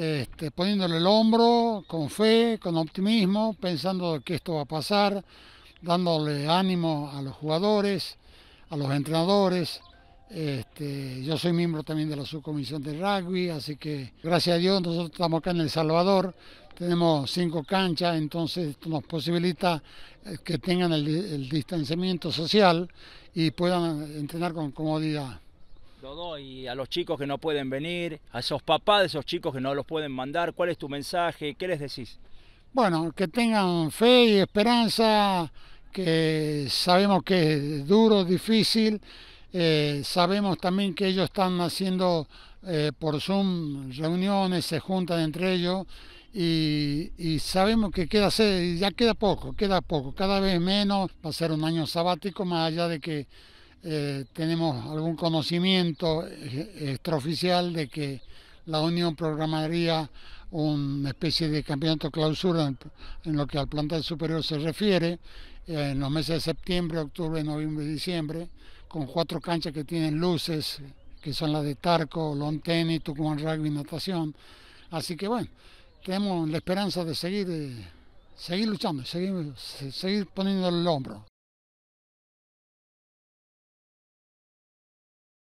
Este, poniéndole el hombro, con fe, con optimismo, pensando que esto va a pasar, dándole ánimo a los jugadores, a los entrenadores. Este, yo soy miembro también de la subcomisión de rugby, así que gracias a Dios nosotros estamos acá en El Salvador, tenemos cinco canchas, entonces esto nos posibilita eh, que tengan el distanciamiento social y puedan entrenar con comodidad y a los chicos que no pueden venir, a esos papás de esos chicos que no los pueden mandar, ¿cuál es tu mensaje? ¿Qué les decís? Bueno, que tengan fe y esperanza, que sabemos que es duro, difícil, eh, sabemos también que ellos están haciendo eh, por Zoom reuniones, se juntan entre ellos y, sabemos que queda ya queda poco, queda poco, cada vez menos, va a ser un año sabático más allá de que eh, tenemos algún conocimiento eh, extraoficial de que la Unión programaría una especie de campeonato clausura en lo que al plantel superior se refiere, eh, en los meses de septiembre, octubre, noviembre y diciembre, con cuatro canchas que tienen luces, que son las de Tarco, Long Tennis, Tucumán Rugby, Natación. Así que bueno, tenemos la esperanza de seguir, seguir luchando, seguir, seguir poniendo el hombro.